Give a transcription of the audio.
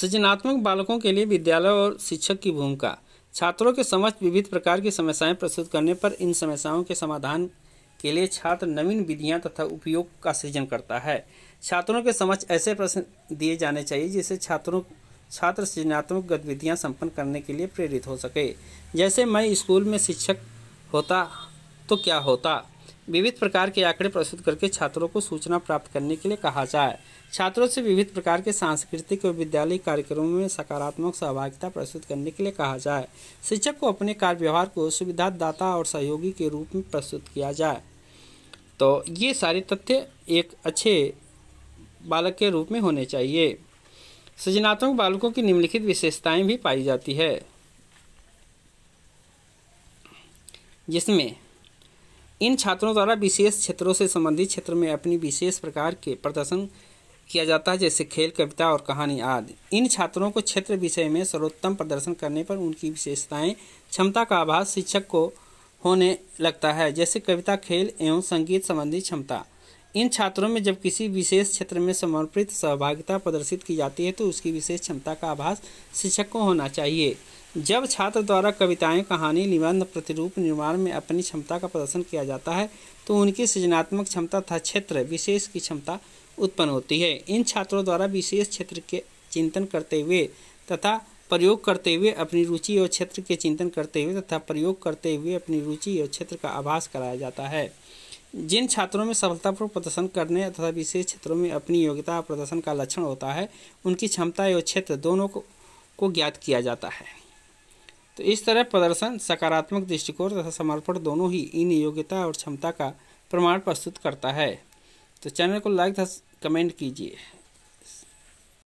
सृजनात्मक बालकों के लिए विद्यालय और शिक्षक की भूमिका छात्रों के समक्ष विविध प्रकार की समस्याएं प्रस्तुत करने पर इन समस्याओं के समाधान के लिए छात्र नवीन विधियां तथा उपयोग का सृजन करता है छात्रों के समक्ष ऐसे प्रश्न दिए जाने चाहिए जिससे छात्रों छात्र सृजनात्मक गतिविधियां संपन्न करने के लिए प्रेरित हो सके जैसे मैं स्कूल में शिक्षक होता तो क्या होता विविध प्रकार के आंकड़े प्रस्तुत करके छात्रों को सूचना प्राप्त करने के लिए कहा जाए छात्रों से विविध प्रकार के सांस्कृतिक और विद्यालय कार्यक्रमों में सकारात्मक सहभागिता प्रस्तुत करने के लिए कहा जाए शिक्षक को अपने कार्य व्यवहार को सुविधादाता और सहयोगी के रूप में प्रस्तुत किया जाए तो ये सारे तथ्य एक अच्छे बालक के रूप में होने चाहिए सृजनात्मक बालकों की निम्नलिखित विशेषताएं भी पाई जाती है जिसमें इन छात्रों द्वारा विशेष क्षेत्रों से संबंधित क्षेत्र में अपनी विशेष प्रकार के प्रदर्शन किया जाता है जैसे खेल कविता और कहानी आदि इन छात्रों को क्षेत्र विषय में सर्वोत्तम प्रदर्शन करने पर उनकी विशेषताएं क्षमता का आभास शिक्षक को होने लगता है जैसे कविता खेल एवं संगीत संबंधी क्षमता इन छात्रों में जब किसी विशेष क्षेत्र में समर्पित सहभागिता प्रदर्शित की जाती है तो उसकी विशेष क्षमता का आभास शिक्षक को होना चाहिए जब छात्र द्वारा कविताएं कहानी निबंध प्रतिरूप निर्माण में अपनी क्षमता का प्रदर्शन किया जाता है तो उनकी सृजनात्मक क्षमता तथा क्षेत्र विशेष की क्षमता उत्पन्न होती है इन छात्रों द्वारा विशेष क्षेत्र के चिंतन करते हुए तथा प्रयोग करते हुए अपनी रुचि और क्षेत्र के चिंतन करते हुए तथा प्रयोग करते हुए अपनी रुचि और क्षेत्र का आभास कराया जाता है जिन छात्रों में सफलतापूर्वक प्रदर्शन करने तथा विशेष क्षेत्रों में अपनी योग्यता प्रदर्शन का लक्षण होता है उनकी क्षमता एवं क्षेत्र दोनों को, को ज्ञात किया जाता है तो इस तरह प्रदर्शन सकारात्मक दृष्टिकोण तथा समर्पण दोनों ही इन योग्यता और क्षमता का प्रमाण प्रस्तुत करता है तो चैनल को लाइक तथा कमेंट कीजिए